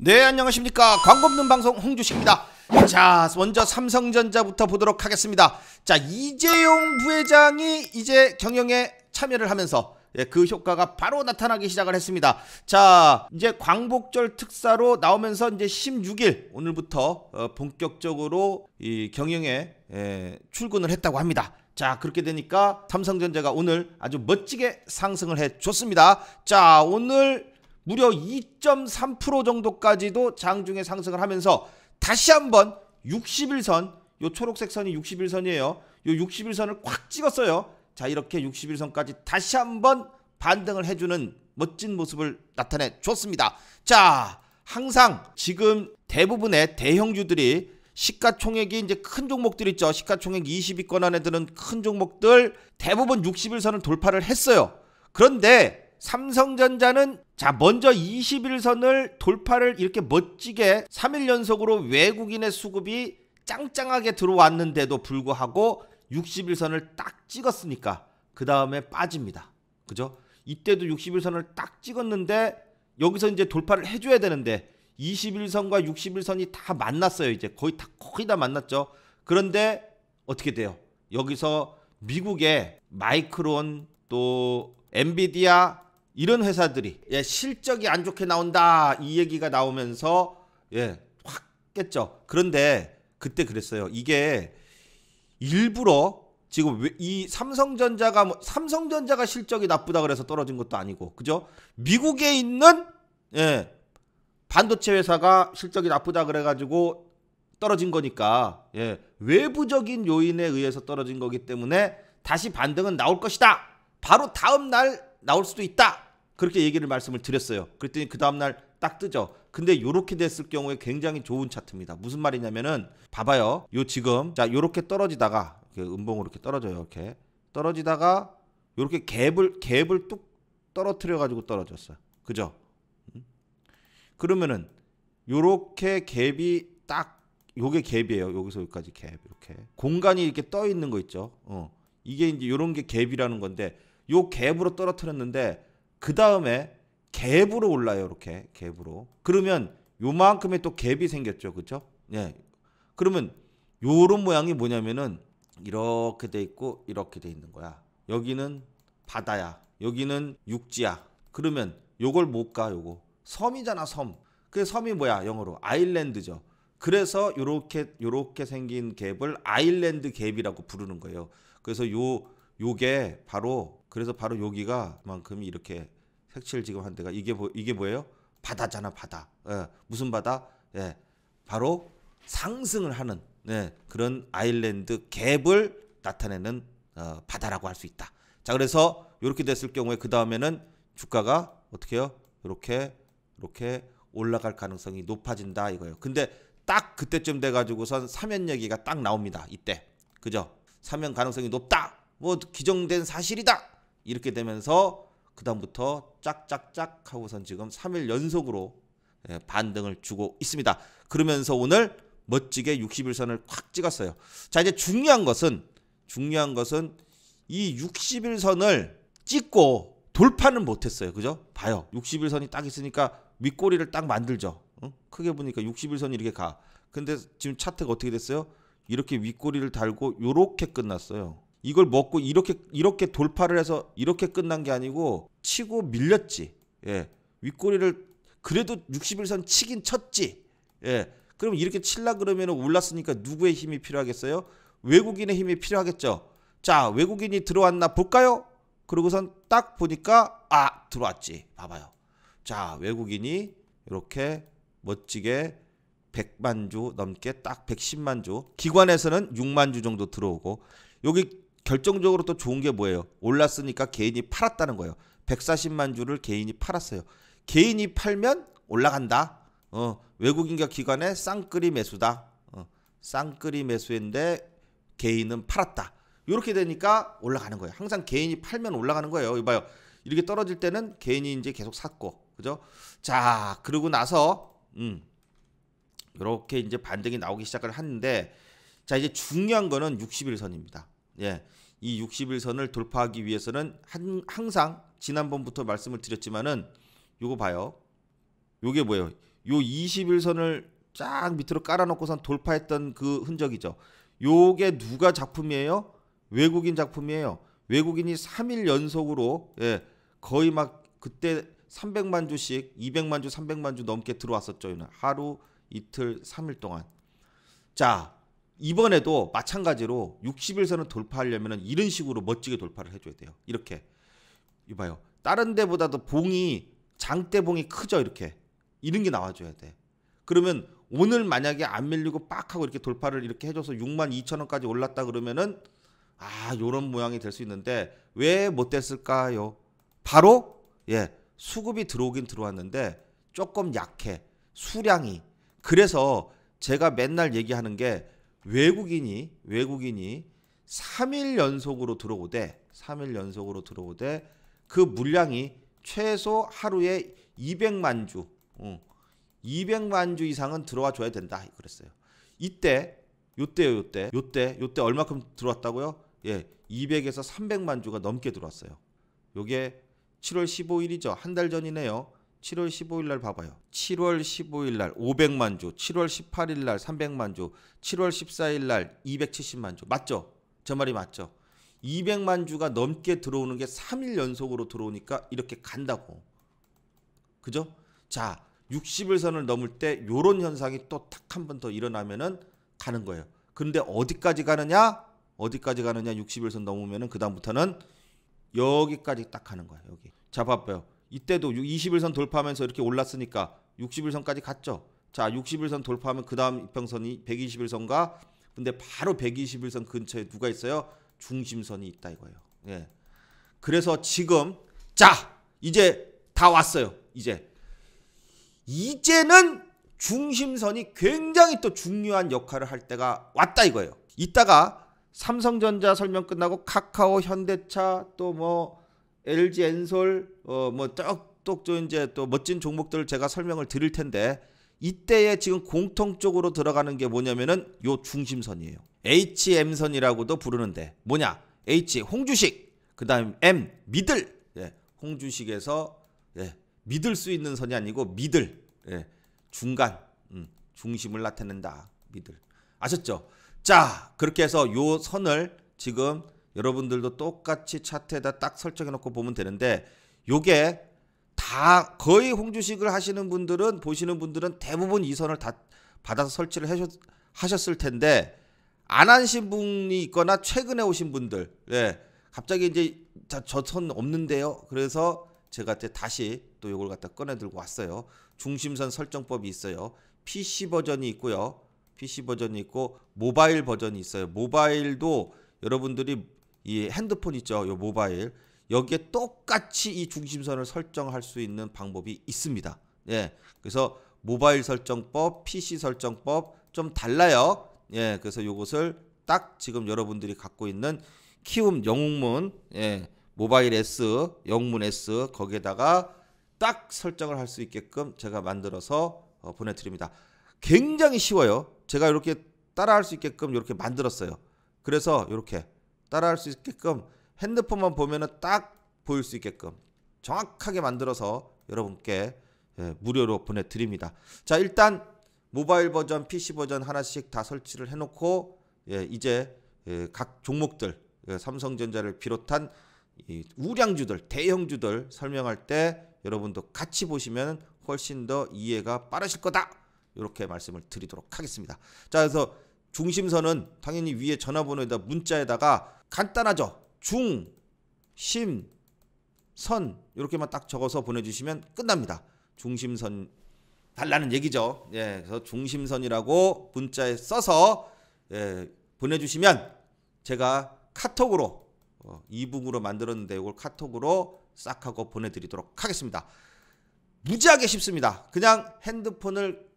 네 안녕하십니까 광고 없는 방송 홍주식입니다 자 먼저 삼성전자부터 보도록 하겠습니다 자 이재용 부회장이 이제 경영에 참여를 하면서 예, 그 효과가 바로 나타나기 시작을 했습니다. 자, 이제 광복절 특사로 나오면서 이제 16일 오늘부터 어, 본격적으로 이 경영에 예, 출근을 했다고 합니다. 자, 그렇게 되니까 삼성전자가 오늘 아주 멋지게 상승을 해 줬습니다. 자, 오늘 무려 2.3% 정도까지도 장중에 상승을 하면서 다시 한번 61선 요 초록색 선이 61선이에요. 요 61선을 꽉 찍었어요. 자 이렇게 61선까지 다시 한번 반등을 해주는 멋진 모습을 나타내 줬습니다. 자 항상 지금 대부분의 대형주들이 시가총액이 이제 큰 종목들 있죠. 시가총액 20위권 안에 드는 큰 종목들 대부분 61선을 돌파를 했어요. 그런데 삼성전자는 자, 먼저 21선을 돌파를 이렇게 멋지게 3일 연속으로 외국인의 수급이 짱짱하게 들어왔는데도 불구하고 61선을 딱 찍었으니까 그 다음에 빠집니다. 그죠? 이때도 61선을 딱 찍었는데 여기서 이제 돌파를 해줘야 되는데 21선과 61선이 다 만났어요. 이제 거의 다 거의 다 만났죠. 그런데 어떻게 돼요? 여기서 미국의 마이크론 또 엔비디아 이런 회사들이 예, 실적이 안 좋게 나온다 이 얘기가 나오면서 예, 확 깼죠. 그런데 그때 그랬어요. 이게 일부러 지금 이 삼성전자가 뭐, 삼성전자가 실적이 나쁘다 그래서 떨어진 것도 아니고 그죠? 미국에 있는 예, 반도체 회사가 실적이 나쁘다 그래가지고 떨어진 거니까 예, 외부적인 요인에 의해서 떨어진 거기 때문에 다시 반등은 나올 것이다. 바로 다음 날 나올 수도 있다. 그렇게 얘기를 말씀을 드렸어요. 그랬더니 그 다음날 딱 뜨죠. 근데 요렇게 됐을 경우에 굉장히 좋은 차트입니다. 무슨 말이냐면은 봐봐요. 요 지금 자 요렇게 떨어지다가 음봉으로 이렇게 떨어져요. 이렇게 떨어지다가 요렇게 갭을 갭을 뚝 떨어뜨려 가지고 떨어졌어요. 그죠? 음? 그러면은 요렇게 갭이 딱 요게 갭이에요. 여기서 여기까지 갭 이렇게 공간이 이렇게 떠 있는 거 있죠. 어. 이게 이제 요런 게 갭이라는 건데 요 갭으로 떨어뜨렸는데 그 다음에 갭으로 올라요. 이렇게 갭으로. 그러면 요만큼의 또 갭이 생겼죠. 그쵸 예. 그러면 요런 모양이 뭐냐면은 이렇게 돼 있고 이렇게 돼 있는 거야. 여기는 바다야. 여기는 육지야. 그러면 요걸 못 가, 요거. 섬이잖아, 섬. 그 섬이 뭐야? 영어로 아일랜드죠. 그래서 요렇게 요렇게 생긴 갭을 아일랜드 갭이라고 부르는 거예요. 그래서 요 요게 바로 그래서 바로 여기가 만큼이 렇게 색칠 지금 한 데가 이게 뭐, 이게 뭐예요? 바다잖아 바다. 예, 무슨 바다? 예, 바로 상승을 하는 예, 그런 아일랜드 갭을 나타내는 어, 바다라고 할 수 있다. 자 그래서 이렇게 됐을 경우에 그 다음에는 주가가 어떻게요? 이렇게 이렇게 올라갈 가능성이 높아진다 이거예요. 근데 딱 그때쯤 돼가지고선 사면 얘기가 딱 나옵니다. 이때 그죠? 사면 가능성이 높다. 뭐 기정된 사실이다. 이렇게 되면서 그다음부터 짝짝짝 하고선 지금 3일 연속으로 예, 반등을 주고 있습니다. 그러면서 오늘 멋지게 60일선을 확 찍었어요. 자, 이제 중요한 것은 중요한 것은 이 60일선을 찍고 돌파는 못 했어요. 그죠? 봐요. 60일선이 딱 있으니까 윗꼬리를 딱 만들죠. 어? 크게 보니까 60일선이 이렇게 가. 근데 지금 차트가 어떻게 됐어요? 이렇게 윗꼬리를 달고 이렇게 끝났어요. 이걸 먹고 이렇게 이렇게 돌파를 해서 이렇게 끝난 게 아니고 치고 밀렸지. 예. 윗꼬리를 그래도 61선 치긴 쳤지. 예. 그럼 이렇게 칠라 그러면 올랐으니까 누구의 힘이 필요하겠어요? 외국인의 힘이 필요하겠죠. 자, 외국인이 들어왔나 볼까요? 그러고선 딱 보니까 아, 들어왔지. 봐봐요. 자, 외국인이 이렇게 멋지게 100만 주 넘게 딱 110만 주. 기관에서는 6만 주 정도 들어오고 여기 결정적으로 또 좋은 게 뭐예요? 올랐으니까 개인이 팔았다는 거예요. 140만 주를 개인이 팔았어요. 개인이 팔면 올라간다. 어, 외국인과 기관의 쌍끌이 매수다. 어, 쌍끌이 매수인데 개인은 팔았다. 이렇게 되니까 올라가는 거예요. 항상 개인이 팔면 올라가는 거예요. 이봐요. 이렇게 떨어질 때는 개인이 이제 계속 샀고, 그죠? 자, 그러고 나서 음, 이렇게 이제 반등이 나오기 시작을 하는데, 자 이제 중요한 거는 60일 선입니다. 예, 이 60일선을 돌파하기 위해서는 한, 항상 지난번부터 말씀을 드렸지만은 요거 봐요. 요게 뭐예요? 요 20일선을 쫙 밑으로 깔아놓고선 돌파했던 그 흔적이죠. 요게 누가 작품이에요? 외국인 작품이에요. 외국인이 3일 연속으로 예, 거의 막 그때 300만 주씩 200만 주, 300만 주 넘게 들어왔었죠. 하루, 이틀, 3일 동안. 자, 이번에도 마찬가지로 60일선을 돌파하려면 이런 식으로 멋지게 돌파를 해줘야 돼요. 이렇게 이봐요. 다른 데보다도 봉이 장대봉이 크죠 이렇게 이런 게 나와줘야 돼. 그러면 오늘 만약에 안 밀리고 빡 하고 이렇게 돌파를 이렇게 해줘서 6만 2천 원까지 올랐다 그러면은 아 요런 모양이 될 수 있는데 왜 못 됐을까요? 바로 예 수급이 들어오긴 들어왔는데 조금 약해 수량이 그래서 제가 맨날 얘기하는 게 외국인이 외국인이 3일 연속으로 들어오되 3일 연속으로 들어오되 그 물량이 최소 하루에 200만 주, 어, 200만 주 이상은 들어와 줘야 된다 그랬어요. 이때 요때요 요때 요때 요때 얼마큼 들어왔다고요? 예, 200에서 300만 주가 넘게 들어왔어요. 요게 7월 15일이죠. 한 달 전이네요. 7월 15일 날 봐봐요. 7월 15일 날 500만 조, 7월 18일 날 300만 조, 7월 14일 날 270만 조. 맞죠? 저 말이 맞죠? 200만 주가 넘게 들어오는 게 3일 연속으로 들어오니까 이렇게 간다고. 그죠? 자, 60일 선을 넘을 때 요런 현상이 또 딱 한 번 더 일어나면은 가는 거예요. 근데 어디까지 가느냐? 어디까지 가느냐? 60일 선 넘으면은 그다음부터는 여기까지 딱 가는 거예요. 여기. 자, 봐봐요. 이때도 21선 돌파하면서 이렇게 올랐으니까 61선까지 갔죠. 자, 61선 돌파하면 그다음 이평선이 121선과 근데 바로 121선 근처에 누가 있어요? 중심선이 있다 이거예요. 예. 그래서 지금 자, 이제 다 왔어요. 이제 이제는 중심선이 굉장히 또 중요한 역할을 할 때가 왔다 이거예요. 이따가 삼성전자 설명 끝나고 카카오, 현대차 또뭐 LG 엔솔 어뭐 똑똑또 이제 또 멋진 종목들 제가 설명을 드릴 텐데 이때에 지금 공통적으로 들어가는 게 뭐냐면은 요 중심선이에요. HM선이라고도 부르는데 뭐냐? H 홍주식 그다음 M 미들 예, 홍주식에서 예, 믿을 수 있는 선이 아니고 미들 예, 중간 음, 중심을 나타낸다 미들 아셨죠? 자 그렇게 해서 요 선을 지금 여러분들도 똑같이 차트에다 딱 설정해 놓고 보면 되는데 요게 다 거의 홍주식을 하시는 분들은 보시는 분들은 대부분 이 선을 다 받아서 설치를 하셨, 하셨을 텐데 안 하신 분이 있거나 최근에 오신 분들 예 갑자기 이제 저 선 없는데요 그래서 제가 다시 또 이걸 갖다 꺼내 들고 왔어요 중심선 설정법이 있어요 PC 버전이 있고요 PC 버전이 있고 모바일 버전이 있어요 모바일도 여러분들이 이 핸드폰 있죠. 요 모바일. 여기에 똑같이 이 중심선을 설정할 수 있는 방법이 있습니다. 예. 그래서 모바일 설정법, PC 설정법 좀 달라요. 예. 그래서 요것을 딱 지금 여러분들이 갖고 있는 키움 영웅문 예. 모바일 S, 영문 S 거기에다가 딱 설정을 할 수 있게끔 제가 만들어서 어, 보내드립니다. 굉장히 쉬워요. 제가 이렇게 따라할 수 있게끔 이렇게 만들었어요. 그래서 이렇게 따라할 수 있게끔 핸드폰만 보면딱 보일 수 있게끔 정확하게 만들어서 여러분께 예, 무료로 보내드립니다. 자 일단 모바일 버전, PC 버전 하나씩 다 설치를 해놓고 예, 이제 예, 각 종목들 예, 삼성전자를 비롯한 우량주들, 대형주들 설명할 때 여러분도 같이 보시면 훨씬 더 이해가 빠르실 거다. 이렇게 말씀을 드리도록 하겠습니다. 자 그래서 중심선은 당연히 위에 전화번호에다 문자에다가 간단하죠. 중, 심, 선 이렇게만 딱 적어서 보내주시면 끝납니다. 중심선 달라는 얘기죠. 예, 그래서 중심선이라고 문자에 써서 예, 보내주시면 제가 카톡으로 어, 이북으로 만들었는데 이걸 카톡으로 싹 하고 보내드리도록 하겠습니다. 무지하게 쉽습니다. 그냥 핸드폰을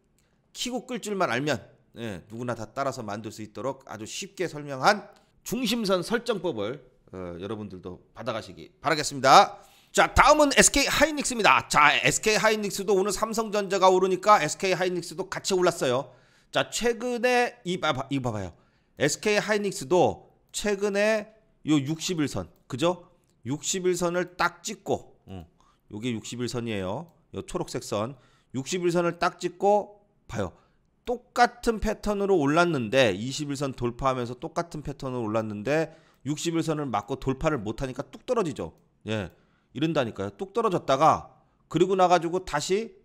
키고 끌 줄만 알면 예, 누구나 다 따라서 만들 수 있도록 아주 쉽게 설명한 중심선 설정법을 어, 여러분들도 받아가시기 바라겠습니다. 자 다음은 SK 하이닉스입니다. 자 SK 하이닉스도 오늘 삼성전자가 오르니까 SK 하이닉스도 같이 올랐어요. 자 최근에 이 봐봐 이 봐봐요. SK 하이닉스도 최근에 요 60일선 그죠? 60일선을 딱 찍고 응. 어, 요게 60일선이에요. 요 초록색 선 60일선을 딱 찍고 봐요. 똑같은 패턴으로 올랐는데 21선 돌파하면서 똑같은 패턴으로 올랐는데 61선을 맞고 돌파를 못하니까 뚝 떨어지죠. 예. 이런다니까요. 뚝 떨어졌다가 그리고 나가지고 다시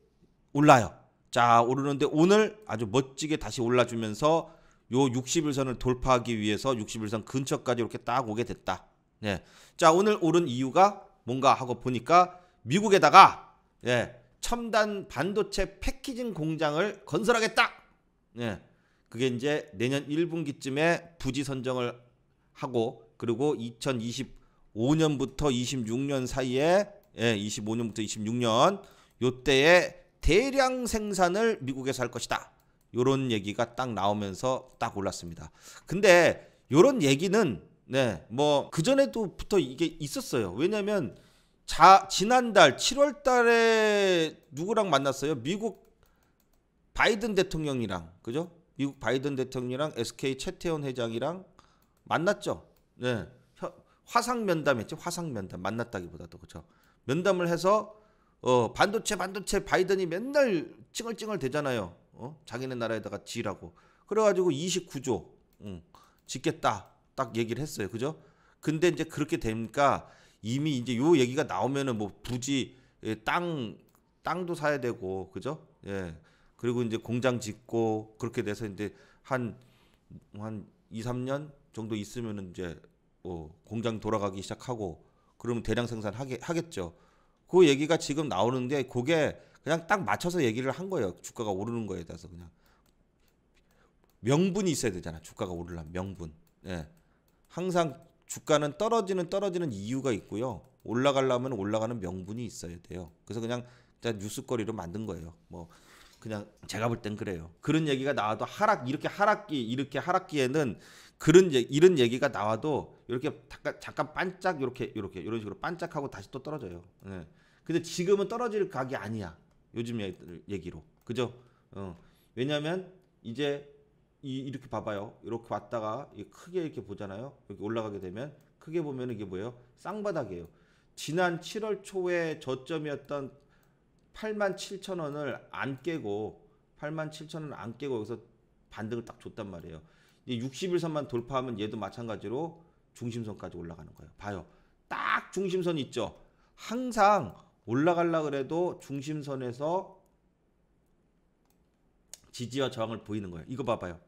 올라요. 자, 오르는데 오늘 아주 멋지게 다시 올라주면서 요 61선을 돌파하기 위해서 61선 근처까지 이렇게 딱 오게 됐다. 예. 자, 오늘 오른 이유가 뭔가 하고 보니까 미국에다가 예, 첨단 반도체 패키징 공장을 건설하겠다. 예. 그게 이제 내년 1분기쯤에 부지 선정을 하고 그리고 2025년부터 26년 사이에 예, 25년부터 26년 요때에 대량 생산을 미국에서 할 것이다. 요런 얘기가 딱 나오면서 딱 올랐습니다. 근데 요런 얘기는 네, 뭐 그전에도부터 이게 있었어요. 왜냐면 자 지난달 7월 달에 누구랑 만났어요? 미국 바이든 대통령이랑 그죠? 미국 바이든 대통령이랑 SK 최태원 회장이랑 만났죠. 네. 화상 면담했죠 화상 면담 만났다기보다도 그죠. 면담을 해서 어, 반도체 반도체 바이든이 맨날 찡얼찡얼 대잖아요. 어? 자기네 나라에다가 지라고. 그래 가지고 29조 응. 짓겠다. 딱 얘기를 했어요. 그죠? 근데 이제 그렇게 되니까 이미 이제 요 얘기가 나오면은 뭐 부지 예, 땅 땅도 사야 되고 그죠? 예. 그리고 이제 공장 짓고 그렇게 돼서 이제 한한 2, 3년 정도 있으면은 이제 어, 공장 돌아가기 시작하고 그러면 대량 생산 하게 하겠죠. 그 얘기가 지금 나오는데 그게 그냥 딱 맞춰서 얘기를 한 거예요. 주가가 오르는 거에 대해서 그냥 명분이 있어야 되잖아. 주가가 오르려면 명분. 예. 항상 주가는 떨어지는 떨어지는 이유가 있고요. 올라가려면 올라가는 명분이 있어야 돼요. 그래서 그냥 뉴스거리로 만든 거예요. 뭐 그냥 제가 볼 땐 그래요. 그런 얘기가 나와도 하락 이렇게 하락기 이렇게 하락기에는 그런 얘, 이런 얘기가 나와도 이렇게 잠깐, 잠깐 반짝 이렇게 이렇게 이런 식으로 반짝하고 다시 또 떨어져요. 네. 근데 지금은 떨어질 각이 아니야. 요즘 얘기로 그죠? 어. 왜냐하면 이제 이, 이렇게 봐봐요. 이렇게 왔다가 크게 이렇게 보잖아요. 이렇게 올라가게 되면 크게 보면 이게 뭐예요? 쌍바닥이에요. 지난 7월 초에 저점이었던 8만 7천 원을 안 깨고 8만 7천 원을 안 깨고 여기서 반등을 딱 줬단 말이에요. 6 1선만 돌파하면 얘도 마찬가지로 중심선까지 올라가는 거예요. 봐요. 딱 중심선 있죠. 항상 올라갈라 그래도 중심선에서 지지와 저항을 보이는 거예요. 이거 봐봐요.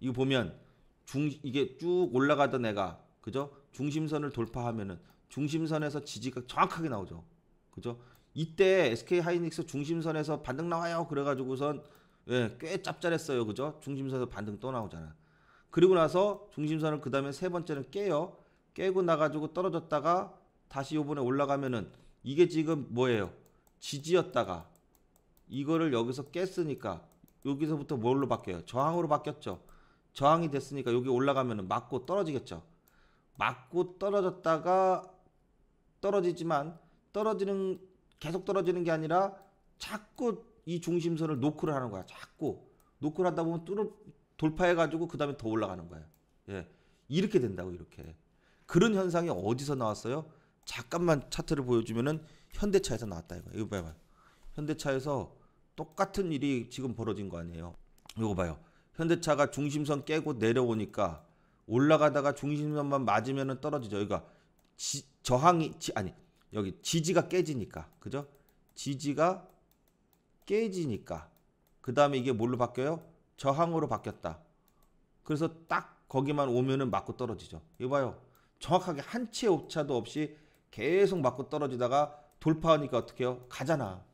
이거 보면 중 이게 쭉 올라가던 애가 그죠? 중심선을 돌파하면은 중심선에서 지지가 정확하게 나오죠. 그죠? 이때 SK 하이닉스 중심선에서 반등 나와요. 그래가지고선 예, 꽤 짭짤했어요. 그죠? 중심선에서 반등 또 나오잖아. 그리고 나서 중심선을 그 다음에 세 번째는 깨요. 깨고 나가지고 떨어졌다가 다시 요번에 올라가면은 이게 지금 뭐예요? 지지였다가 이거를 여기서 깼으니까 여기서부터 뭘로 바뀌어요? 저항으로 바뀌었죠. 저항이 됐으니까 여기 올라가면은 맞고 떨어지겠죠. 맞고 떨어졌다가 떨어지지만 떨어지는 계속 떨어지는 게 아니라 자꾸 이 중심선을 노크를 하는 거야. 자꾸 노크를 하다 보면 뚫어 돌파해가지고 그 다음에 더 올라가는 거야. 예, 이렇게 된다고 이렇게. 그런 현상이 어디서 나왔어요? 잠깐만 차트를 보여주면은 현대차에서 나왔다 이거. 이거 봐요. 현대차에서 똑같은 일이 지금 벌어진 거 아니에요. 이거 봐요. 현대차가 중심선 깨고 내려오니까 올라가다가 중심선만 맞으면은 떨어지죠. 그러니까 지, 저항이 지, 아니 여기 지지가 깨지니까 그죠? 지지가 깨지니까 그 다음에 이게 뭘로 바뀌어요? 저항으로 바뀌었다. 그래서 딱 거기만 오면은 맞고 떨어지죠. 이봐요. 정확하게 한 치의 오차도 없이 계속 맞고 떨어지다가 돌파하니까 어떻게 해요? 가잖아.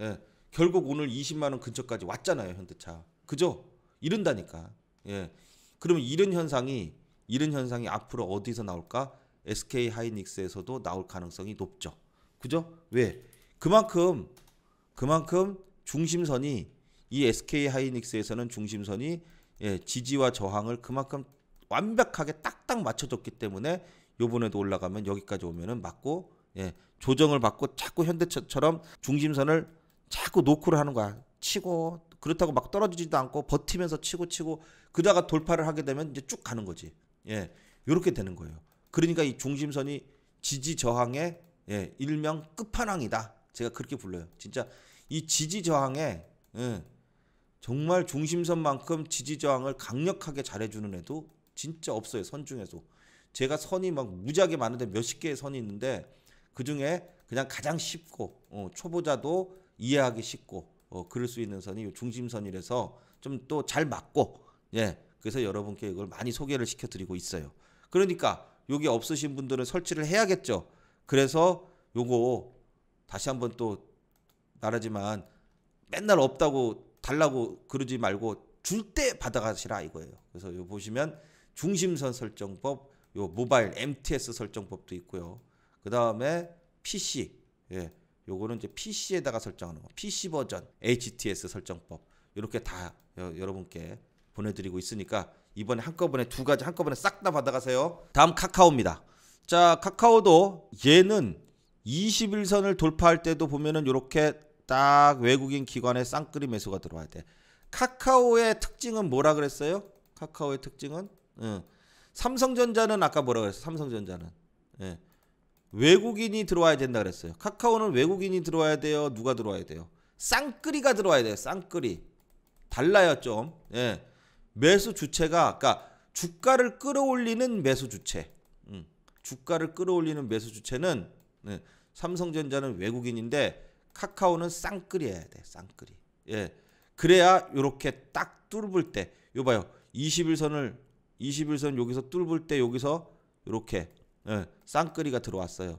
예. 결국 오늘 20만원 근처까지 왔잖아요. 현대차. 그죠? 이른다니까. 예. 그러면 이런 현상이, 이런 현상이 앞으로 어디서 나올까? SK 하이닉스에서도 나올 가능성이 높죠. 그죠? 왜? 그만큼 그만큼 중심선이 이 SK 하이닉스에서는 중심선이 예, 지지와 저항을 그만큼 완벽하게 딱딱 맞춰줬기 때문에 요번에도 올라가면 여기까지 오면은 맞고 예, 조정을 받고 자꾸 현대처럼 중심선을 자꾸 노크를 하는 거야. 치고 그렇다고 막 떨어지지도 않고 버티면서 치고 치고 그다가 돌파를 하게 되면 이제 쭉 가는 거지. 예. 요렇게 되는 거예요. 그러니까 이 중심선이 지지 저항의 예, 일명 끝판왕이다. 제가 그렇게 불러요. 진짜 이 지지 저항에 예, 정말 중심선만큼 지지 저항을 강력하게 잘해주는 애도 진짜 없어요. 선 중에서 제가 선이 막 무지하게 많은데 몇십 개의 선이 있는데 그 중에 그냥 가장 쉽고 어, 초보자도 이해하기 쉽고 어, 그럴 수 있는 선이 중심선이라서 좀 또 잘 맞고 예 그래서 여러분께 이걸 많이 소개를 시켜드리고 있어요. 그러니까 여기 없으신 분들은 설치를 해야겠죠. 그래서 요거 다시 한번 또말하지만 맨날 없다고 달라고 그러지 말고 줄 때 받아가시라 이거예요. 그래서 요 보시면 중심선 설정법, 요 모바일 MTS 설정법도 있고요. 그 다음에 PC, 예, 요거는 이제 PC에다가 설정하는 거, PC 버전, HTS 설정법 이렇게 다 여러분께 보내드리고 있으니까 이번에 한꺼번에 두 가지 한꺼번에 싹 다 받아가세요. 다음 카카오입니다. 자, 카카오도 얘는 21선을 돌파할 때도 보면은 이렇게 딱 외국인 기관에 쌍끌이 매수가 들어와야 돼. 카카오의 특징은 뭐라 그랬어요? 카카오의 특징은 응. 삼성전자는 아까 뭐라 그랬어? 삼성전자는 예. 외국인이 들어와야 된다 그랬어요. 카카오는 외국인이 들어와야 돼요. 누가 들어와야 돼요? 쌍끌이가 들어와야 돼요. 쌍끌이 달라요 좀. 예. 매수 주체가 그러니까 주가를 끌어올리는 매수 주체. 음, 주가를 끌어올리는 매수 주체는 네, 삼성전자는 외국인인데 카카오는 쌍끌이해야 돼. 쌍끌이. 예. 그래야 이렇게딱 뚫을 때요 봐요. 21선을 21선 여기서 뚫을 때 여기서 이렇게 예, 쌍끌이가 들어왔어요.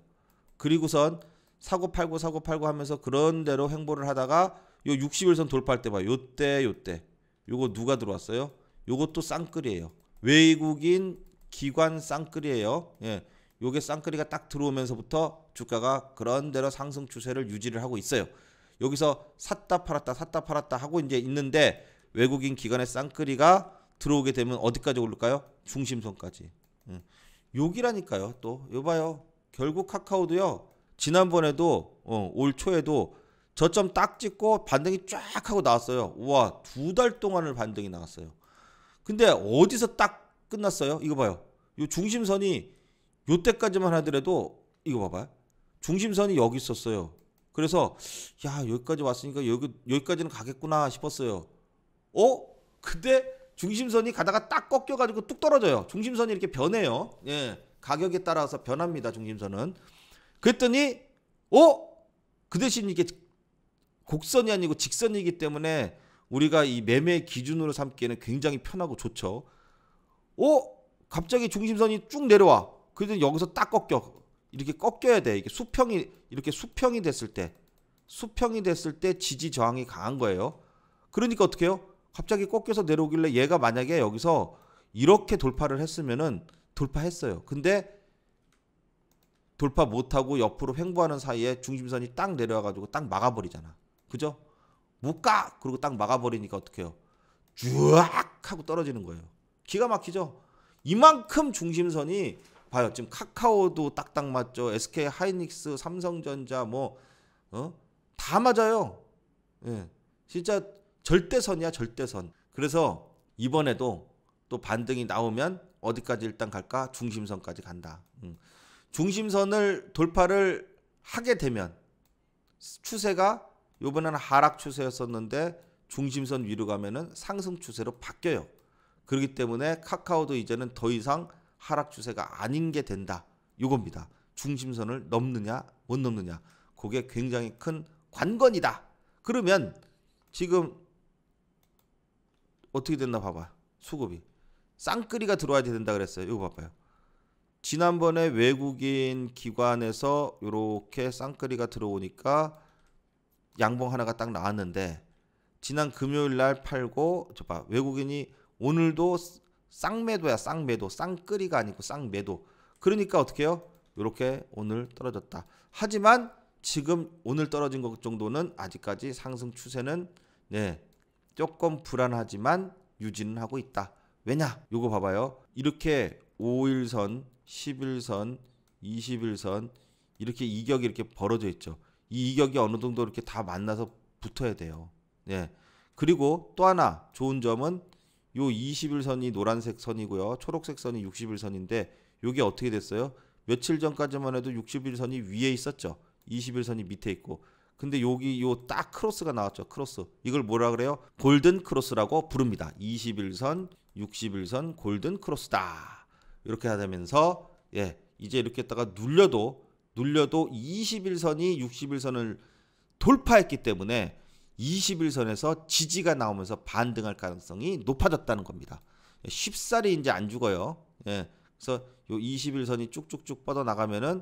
그리고선 사고 팔고 사고 팔고 하면서 그런 대로 행보를 하다가 요 61선 돌파할 때봐 요때 요때 요거 누가 들어왔어요? 요것도 쌍끌이에요. 외국인 기관 쌍끌이에요. 예. 요게 쌍끌이가 딱 들어오면서부터 주가가 그런대로 상승 추세를 유지를 하고 있어요. 여기서 샀다 팔았다 샀다 팔았다 하고 이제 있는데 외국인 기관의 쌍끌이가 들어오게 되면 어디까지 오를까요? 중심선까지. 예. 욕이라니까요. 또 여봐요. 결국 카카오도요. 지난번에도 어, 올 초에도 저점 딱 찍고 반등이 쫙 하고 나왔어요. 우와 두 달 동안을 반등이 나왔어요. 근데 어디서 딱 끝났어요? 이거 봐요. 요 중심선이 요때까지만 하더라도 이거 봐봐. 요 중심선이 여기 있었어요. 그래서 야 여기까지 왔으니까 여기 여기까지는 가겠구나 싶었어요. 어? 근데 중심선이 가다가 딱 꺾여가지고 뚝 떨어져요. 중심선이 이렇게 변해요. 예, 가격에 따라서 변합니다. 중심선은. 그랬더니 어? 그 대신 이게 곡선이 아니고 직선이기 때문에 우리가 이 매매 기준으로 삼기에는 굉장히 편하고 좋죠. 어? 갑자기 중심선이 쭉 내려와. 그래서 여기서 딱 꺾여. 이렇게 꺾여야 돼. 이게 수평이 이렇게 수평이 됐을 때 수평이 됐을 때 지지 저항이 강한 거예요. 그러니까 어떻게 해요? 갑자기 꺾여서 내려오길래 얘가 만약에 여기서 이렇게 돌파를 했으면은 돌파했어요. 근데 돌파 못하고 옆으로 횡보하는 사이에 중심선이 딱 내려와가지고 딱 막아버리잖아. 그죠? 못가 그리고 딱 막아버리니까 어떡해요 쭉 하고 떨어지는 거예요 기가 막히죠 이만큼 중심선이 봐요 지금 카카오도 딱딱 맞죠 SK 하이닉스 삼성전자 뭐다 어? 맞아요 예 진짜 절대선이야 절대선 그래서 이번에도 또 반등이 나오면 어디까지 일단 갈까 중심선까지 간다 음. 중심선을 돌파를 하게 되면 추세가 요번에는 하락 추세였었는데 중심선 위로 가면은 상승 추세로 바뀌어요. 그렇기 때문에 카카오도 이제는 더 이상 하락 추세가 아닌 게 된다. 요겁니다. 중심선을 넘느냐 못 넘느냐. 그게 굉장히 큰 관건이다. 그러면 지금 어떻게 됐나 봐봐. 수급이. 쌍끌이가 들어와야 된다 그랬어요. 이거 봐봐요. 지난번에 외국인 기관에서 이렇게 쌍끌이가 들어오니까 양봉 하나가 딱 나왔는데 지난 금요일 날 팔고 저 봐 외국인이 오늘도 쌍매도야 쌍매도 쌍끌이가 아니고 쌍매도 그러니까 어떻게 해요? 이렇게 오늘 떨어졌다. 하지만 지금 오늘 떨어진 것 정도는 아직까지 상승 추세는 네 조금 불안하지만 유지는 하고 있다. 왜냐? 요거 봐봐요. 이렇게 5일선, 10일선, 20일선 이렇게 이격이 이렇게 벌어져 있죠. 이 이격이 어느 정도 이렇게 다 만나서 붙어야 돼요. 예. 그리고 또 하나 좋은 점은 요 21선이 노란색 선이고요. 초록색 선이 61선인데 요게 어떻게 됐어요? 며칠 전까지만 해도 61선이 위에 있었죠. 21선이 밑에 있고. 근데 여기 요 딱 크로스가 나왔죠. 크로스. 이걸 뭐라 그래요? 골든 크로스라고 부릅니다. 21선, 61선 골든 크로스다. 이렇게 하면서 다 예, 이제 이렇게 했다가 눌려도 눌려도 21선이 61선을 돌파했기 때문에 21선에서 지지가 나오면서 반등할 가능성이 높아졌다는 겁니다. 예, 쉽사리 이제 안 죽어요. 예. 그래서 요 21선이 쭉쭉쭉 뻗어 나가면은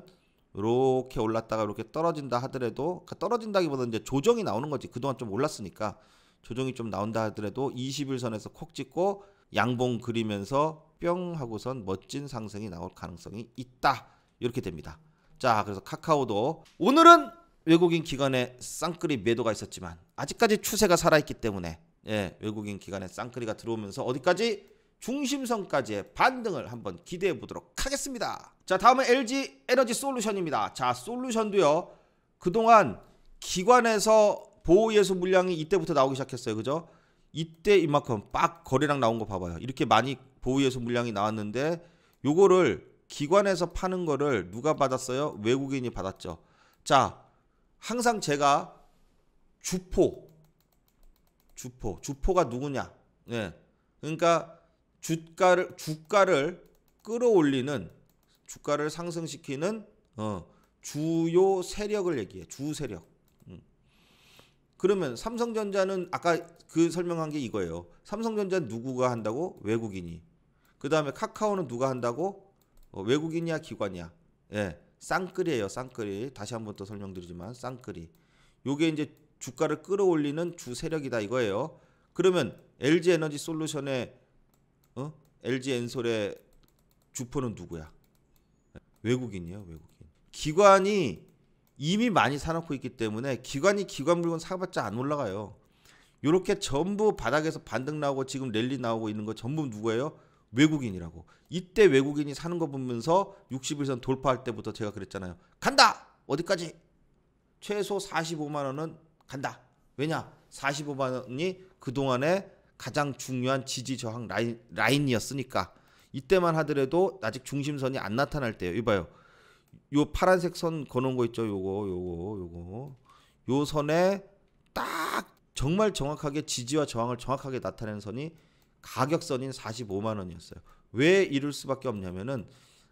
이렇게 올랐다가 이렇게 떨어진다 하더라도 그러니까 떨어진다기보다는 이제 조정이 나오는 거지. 그동안 좀 올랐으니까 조정이 좀 나온다 하더라도 21선에서 콕 찍고 양봉 그리면서 뿅 하고선 멋진 상승이 나올 가능성이 있다. 이렇게 됩니다. 자, 그래서 카카오도 오늘은 외국인 기관에 쌍끌이 매도가 있었지만 아직까지 추세가 살아있기 때문에 예, 외국인 기관에 쌍끌이가 들어오면서 어디까지 중심선까지의 반등을 한번 기대해 보도록 하겠습니다. 자, 다음은 LG 에너지 솔루션입니다. 자, 솔루션도요. 그동안 기관에서 보호 예수 물량이 이때부터 나오기 시작했어요. 그죠? 이때 이만큼 빡 거래량 나온 거 봐봐요. 이렇게 많이 보호 예수 물량이 나왔는데 요거를 기관에서 파는 거를 누가 받았어요? 외국인이 받았죠. 자, 항상 제가 주포, 주포, 주포가 누구냐? 예. 그러니까 주가를 주가를 끌어올리는 주가를 상승시키는 어, 주요 세력을 얘기해. 주 세력. 음. 그러면 삼성전자는 아까 그 설명한 게 이거예요. 삼성전자는 누구가 한다고? 외국인이. 그 다음에 카카오는 누가 한다고? 어, 외국인이야 기관이야. 예. 쌍끌이에요. 쌍끌이. 다시 한번 또 설명드리지만 쌍끌이. 요게 이제 주가를 끌어올리는 주 세력이다 이거예요. 그러면 LG 에너지 솔루션의 어? LG 엔솔의 주포는 누구야? 외국인이에요, 외국인. 기관이 이미 많이 사놓고 있기 때문에 기관이 기관 물건 사봤자 안 올라가요. 요렇게 전부 바닥에서 반등 나오고 지금 랠리 나오고 있는 거 전부 누구예요? 외국인이라고. 이때 외국인이 사는 거 보면서 61선 돌파할 때부터 제가 그랬잖아요. 간다! 어디까지? 최소 45만 원은 간다. 왜냐? 45만 원이 그동안에 가장 중요한 지지 저항 라인, 라인이었으니까. 이때만 하더라도 아직 중심선이 안 나타날 때요. 이봐요. 요 파란색 선거놓은거 있죠. 요거, 요거, 요거. 요 선에 딱 정말 정확하게 지지와 저항을 정확하게 나타내는 선이 가격선인 45만 원이었어요. 왜 이럴 수밖에 없냐면은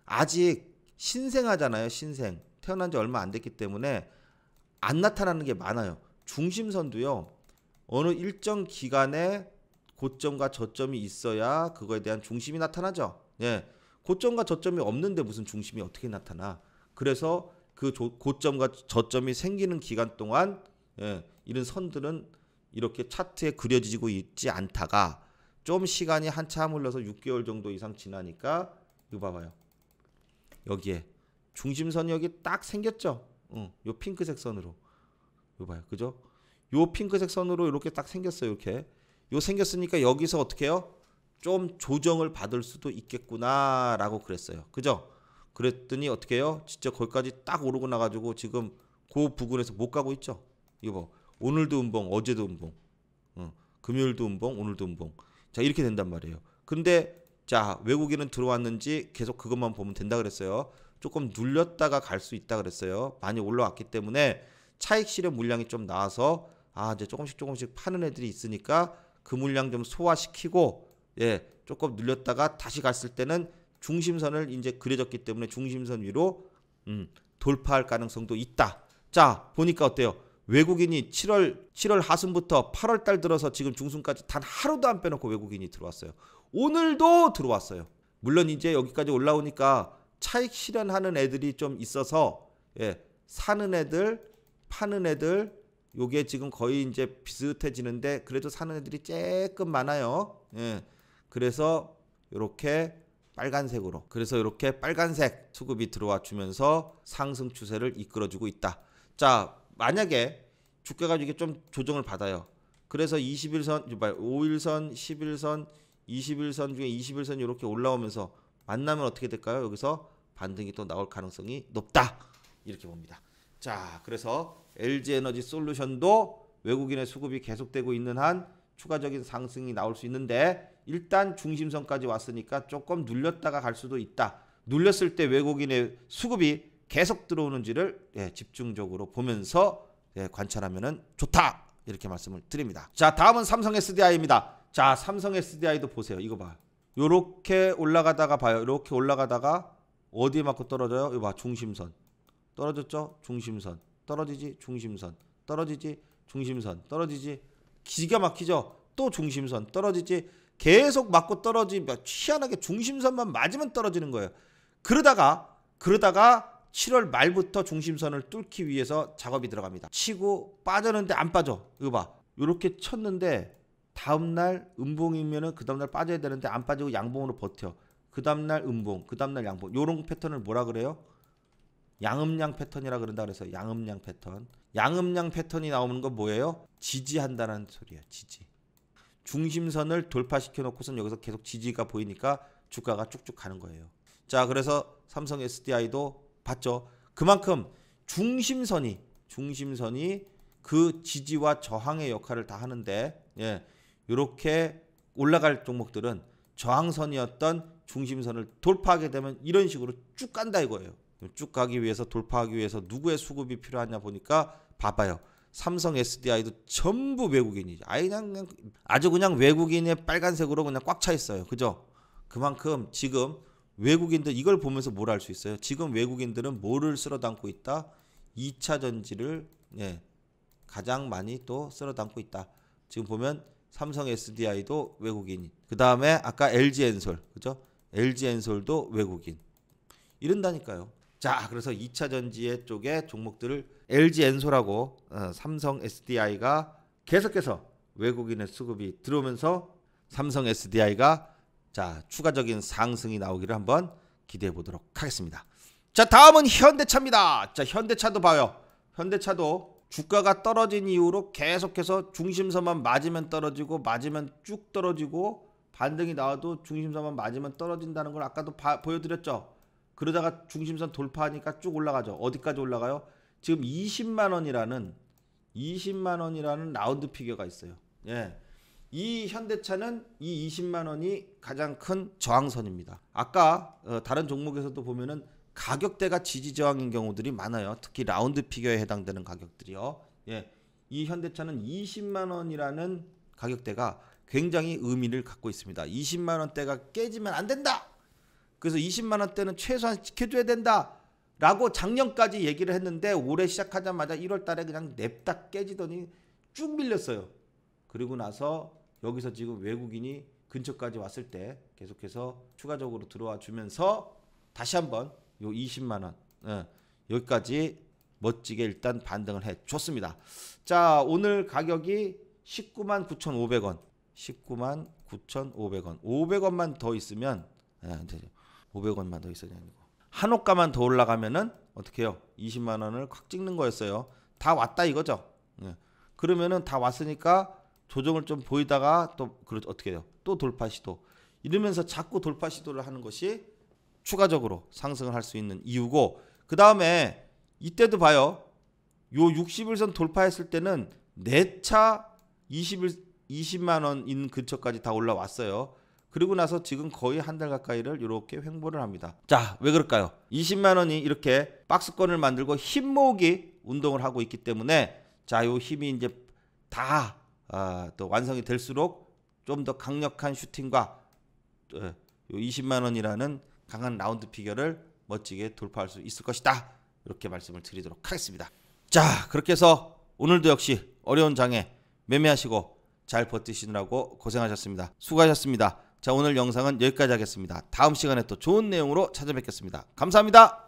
아직 신생아잖아요. 신생 태어난 지 얼마 안 됐기 때문에 안 나타나는 게 많아요. 중심선도요. 어느 일정 기간에 고점과 저점이 있어야 그거에 대한 중심이 나타나죠. 예. 고점과 저점이 없는데 무슨 중심이 어떻게 나타나? 그래서 그 조, 고점과 저점이 생기는 기간 동안 예, 이런 선들은 이렇게 차트에 그려지고 있지 않다가 좀 시간이 한참 흘러서 6개월 정도 이상 지나니까 이거 봐봐요. 여기에 중심선 여기 딱 생겼죠. 응, 요 핑크색 선으로. 이거 봐요. 그죠? 요 핑크색 선으로 이렇게 딱 생겼어요. 이렇게. 요 생겼으니까 여기서 어떻게 해요? 좀 조정을 받을 수도 있겠구나라고 그랬어요. 그죠? 그랬더니 어떻게 해요? 진짜 거기까지 딱 오르고 나가지고 지금 그 부근에서 못 가고 있죠. 이거 봐. 오늘도 음봉, 어제도 음봉. 응. 금요일도 음봉, 오늘도 음봉. 자 이렇게 된단 말이에요. 근데 자 외국인은 들어왔는지 계속 그것만 보면 된다 그랬어요. 조금 눌렸다가 갈 수 있다 그랬어요. 많이 올라왔기 때문에 차익 실현 물량이 좀 나와서 아 이제 조금씩 조금씩 파는 애들이 있으니까 그 물량 좀 소화시키고 예 조금 눌렸다가 다시 갔을 때는 중심선을 이제 그려졌기 때문에 중심선 위로 음, 돌파할 가능성도 있다. 자 보니까 어때요? 외국인이 7월 7월 하순부터 8월 달 들어서 지금 중순까지 단 하루도 안 빼놓고 외국인이 들어왔어요. 오늘도 들어왔어요. 물론 이제 여기까지 올라오니까 차익 실현하는 애들이 좀 있어서 예, 사는 애들, 파는 애들 요게 지금 거의 이제 비슷해지는데 그래도 사는 애들이 조금 많아요. 예. 그래서 이렇게 빨간색으로 그래서 이렇게 빨간색 수급이 들어와 주면서 상승 추세를 이끌어주고 있다. 자, 만약에 주가가 이게 좀 조정을 받아요. 그래서 21선, 5일선, 11선, 21선 중에 2 1선 이렇게 올라오면서 만나면 어떻게 될까요? 여기서 반등이 또 나올 가능성이 높다. 이렇게 봅니다. 자, 그래서 LG 에너지 솔루션도 외국인의 수급이 계속되고 있는 한 추가적인 상승이 나올 수 있는데 일단 중심선까지 왔으니까 조금 눌렸다가 갈 수도 있다. 눌렸을 때 외국인의 수급이 계속 들어오는지를 예, 집중적으로 보면서 예, 관찰하면 좋다 이렇게 말씀을 드립니다. 자 다음은 삼성 SDI입니다. 자 삼성 SDI도 보세요. 이거 봐. 요렇게 올라가다가 봐요. 이렇게 올라가다가 어디에 맞고 떨어져요? 이거 봐 중심선 떨어졌죠? 중심선 떨어지지 중심선 떨어지지 중심선 떨어지지 기가 막히죠? 또 중심선 떨어지지 계속 맞고 떨어지며 희한하게 중심선만 맞으면 떨어지는 거예요. 그러다가 그러다가 7월 말부터 중심선을 뚫기 위해서 작업이 들어갑니다. 치고 빠졌는데 안 빠져. 이거 봐. 이렇게 쳤는데 다음날 음봉이면은 그 다음날 빠져야 되는데 안 빠지고 양봉으로 버텨. 그 다음날 음봉, 그 다음날 양봉. 요런 패턴을 뭐라 그래요? 양음양 패턴이라 그런다 그래서 양음양 패턴. 양음양 패턴이 나오는 건 뭐예요? 지지한다는 소리야 지지. 중심선을 돌파시켜 놓고선 여기서 계속 지지가 보이니까 주가가 쭉쭉 가는 거예요. 자, 그래서 삼성 SDI도 봤죠. 그만큼 중심선이 중심선이 그 지지와 저항의 역할을 다 하는데 예. 이렇게 올라갈 종목들은 저항선이었던 중심선을 돌파하게 되면 이런 식으로 쭉 간다 이거예요. 쭉 가기 위해서 돌파하기 위해서 누구의 수급이 필요하냐 보니까 봐봐요. 삼성 SDI도 전부 외국인이죠. 아예 그냥 아주 그냥 외국인의 빨간색으로 그냥 꽉 차 있어요. 그죠? 그만큼 지금 외국인들 이걸 보면서 뭘 알 수 있어요? 지금 외국인들은 뭐를 쓸어 담고 있다? 2차 전지를 예, 가장 많이 또 쓸어 담고 있다. 지금 보면 삼성 SDI도 외국인. 그 다음에 아까 LG 엔솔, 그죠? LG 엔솔도 외국인. 이런다니까요. 자, 그래서 2차 전지의 쪽에 종목들을 LG 엔솔하고 어, 삼성 SDI가 계속해서 외국인의 수급이 들어오면서 삼성 SDI가 자, 추가적인 상승이 나오기를 한번 기대해 보도록 하겠습니다. 자, 다음은 현대차입니다. 자, 현대차도 봐요. 현대차도 주가가 떨어진 이후로 계속해서 중심선만 맞으면 떨어지고 맞으면 쭉 떨어지고 반등이 나와도 중심선만 맞으면 떨어진다는 걸 아까도 바, 보여드렸죠. 그러다가 중심선 돌파하니까 쭉 올라가죠. 어디까지 올라가요? 지금 20만 원이라는 20만 원이라는 라운드 피겨가 있어요. 예. 이 현대차는 이 20만 원이 가장 큰 저항선입니다. 아까 어, 다른 종목에서도 보면은 가격대가 지지 저항인 경우들이 많아요. 특히 라운드 피겨에 해당되는 가격들이요. 예. 이 현대차는 20만 원이라는 가격대가 굉장히 의미를 갖고 있습니다. 20만 원대가 깨지면 안 된다. 그래서 20만 원대는 최소한 지켜줘야 된다. 라고 작년까지 얘기를 했는데 올해 시작하자마자 1월 달에 그냥 냅다 깨지더니 쭉 밀렸어요. 그리고 나서 여기서 지금 외국인이 근처까지 왔을 때 계속해서 추가적으로 들어와 주면서 다시 한번 요 20만 원 예, 여기까지 멋지게 일단 반등을 해 줬습니다. 자 오늘 가격이 19만 9,500원 19만 9,500원 500원만 더 있으면 예, 500원만 더 있어야 되는 거. 한옥가만 더 올라가면은 어떻게 해요? 20만 원을 확 찍는 거였어요. 다 왔다 이거죠. 예. 그러면은 다 왔으니까 조정을 좀 보이다가 또 그렇 어떻게 해요? 또 돌파 시도. 이러면서 자꾸 돌파 시도를 하는 것이 추가적으로 상승을 할 수 있는 이유고 그 다음에 이때도 봐요. 요6 0일선 돌파했을 때는 4차 20일 20만 원인 근처까지 다 올라왔어요. 그리고 나서 지금 거의 한 달 가까이를 이렇게 횡보를 합니다. 자, 왜 그럴까요? 20만 원이 이렇게 박스권을 만들고 힘목이 운동을 하고 있기 때문에 자, 요 힘이 이제 다 아, 또 완성이 될수록 좀 더 강력한 슈팅과 20만 예, 원이라는 강한 라운드 피겨를 멋지게 돌파할 수 있을 것이다. 이렇게 말씀을 드리도록 하겠습니다. 자, 그렇게 해서 오늘도 역시 어려운 장에 매매하시고 잘 버티시느라고 고생하셨습니다. 수고하셨습니다. 자, 오늘 영상은 여기까지 하겠습니다. 다음 시간에 또 좋은 내용으로 찾아뵙겠습니다. 감사합니다.